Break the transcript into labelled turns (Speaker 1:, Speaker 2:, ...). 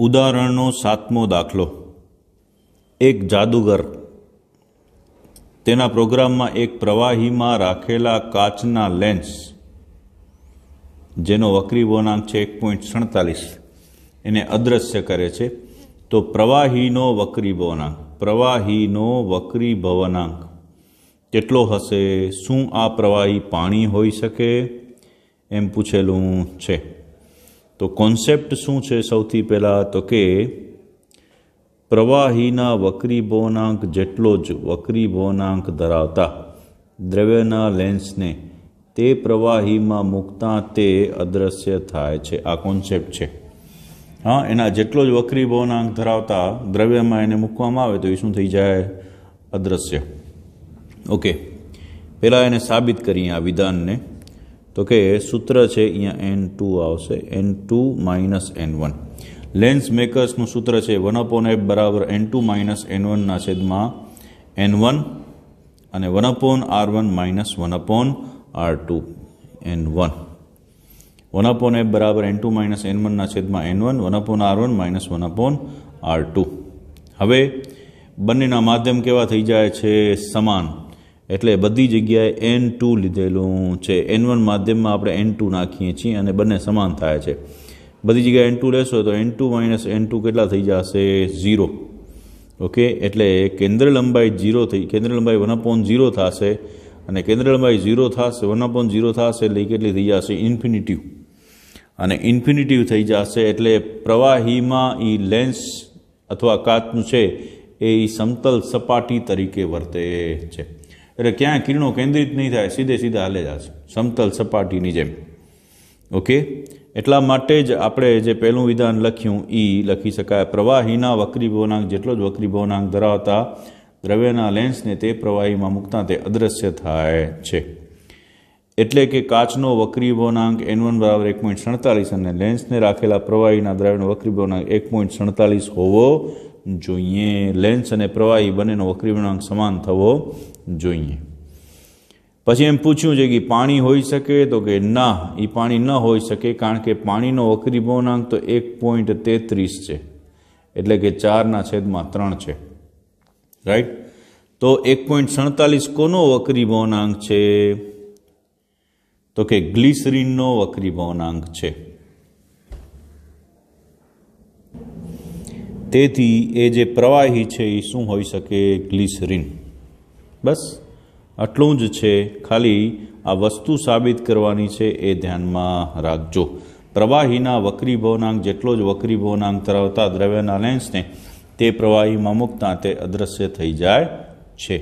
Speaker 1: ઉદાહરણનો સાતમો દાખલો એક જાદુગર તેના પ્રોગ્રામમાં એક પ્રવાહીમાં રાખેલા કાચના લેન્સ જેનો વક્રી વક્રીવોનાંક છે એક પોઈન્ટ સડતાલીસ એને અદ્રશ્ય કરે છે તો પ્રવાહીનો વક્રી વક્રીભવનાંક પ્રવાહીનો વક્રી ભવનાંક કેટલો હશે શું આ પ્રવાહી પાણી હોઈ શકે એમ પૂછેલું છે તો કોન્સેપ્ટ શું છે સૌથી પહેલાં તો કે પ્રવાહીના વક્રી ભવનાંક જેટલો જ વક્રી ભવનાંક ધરાવતા દ્રવ્યના લેન્સને તે પ્રવાહીમાં મૂકતા તે અદ્રશ્ય થાય છે આ કોન્સેપ્ટ છે હા એના જેટલો જ વક્રી ભવનાંક ધરાવતા દ્રવ્યમાં એને મૂકવામાં આવે તો એ શું થઈ જાય અદ્રશ્ય ઓકે પહેલાં એને સાબિત કરીએ આ વિધાનને તો કે સૂત્ર છે અહીંયા એન ટુ આવશે N two minus N one lens મેકર્સનું સૂત્ર છે વન અપોન એફ બરાબર એન ટુ માઇનસ એન વનના છેદમાં એન વન અને one upon R one minus one upon R two N one one upon F બરાબર N two minus N વનના છેદમાં N one one upon R one minus one upon R two હવે બંનેના માધ્યમ કેવા થઈ જાય છે સમાન એટલે બધી જગ્યાએ એન ટુ લીધેલું છે એન વન માધ્યમમાં આપણે એન ટુ નાખીએ છીએ અને બંને સમાન થાય છે બધી જગ્યાએ એન ટુ લેશો તો N two minus N two કેટલા થઈ જશે ઝીરો ઓકે એટલે કેન્દ્ર લંબાઈ ઝીરો થઈ કેન્દ્ર લંબાઈ વન અપોન ઝીરો થશે અને કેન્દ્ર લંબાઈ ઝીરો થશે વન અપોન ઝીરો થશે એટલે કેટલી થઈ જશે ઇન્ફિનિટિવ અને ઇન્ફિનિટિવ થઈ જશે એટલે પ્રવાહીમાં એ લેન્સ અથવા કાચનું છે એ સમતલ સપાટી તરીકે વર્તે છે એટલે ક્યાંય કિરણો કેન્દ્રિત નહીં થાય સીધે સીધા હાલે જશે સમતલ સપાટીની જેમ ઓકે એટલા માટે જ આપણે જે પહેલું વિધાન લખ્યું એ લખી શકાય પ્રવાહીના વક્રી ભવનાંક જેટલો જ વક્રી ભવનાંક ધરાવતા દ્રવ્યના લેન્સને તે પ્રવાહીમાં મૂકતા તે અદૃશ્ય થાય છે એટલે કે કાચનો વક્રી ભવનાંક એન વન બરાબર એક પોઈન્ટ સડતાલીસ અને લેન્સને રાખેલા પ્રવાહીના દ્રવ્યનો વક્રી ભવનાંક એક પોઈન્ટ સડતાલીસ હોવો જોઈએ લેન્સ અને પ્રવાહી બંનેનો વક્રીવર્ણાંક સમાન થવો જોઈએ પછી એમ પૂછ્યું છે કે પાણી હોઈ શકે તો કે ના એ પાણી ન હોઈ શકે કારણ કે પાણીનો વક્રીભવનાંક તો એક પોઈન્ટ તેત્રીસ છે એટલે કે ચારના છેદમાં ત્રણ છે રાઈટ તો એક પોઈન્ટ સડતાલીસ કોનો વક્રીભવનાંક છે તો કે ગ્લિસરીનનો વક્રીભવનાંક છે તેથી એ જે પ્રવાહી છે એ શું હોઈ શકે ગ્લિસરીન બસ આટલું જ છે ખાલી આ વસ્તુ સાબિત કરવાની છે એ ધ્યાનમાં રાખજો પ્રવાહીના વક્રી ભવનાંક જેટલો જ વક્રી ભવનાંક ધરાવતા દ્રવ્યના લેન્સને તે પ્રવાહીમાં મૂકતા તે અદૃશ્ય થઈ જાય છે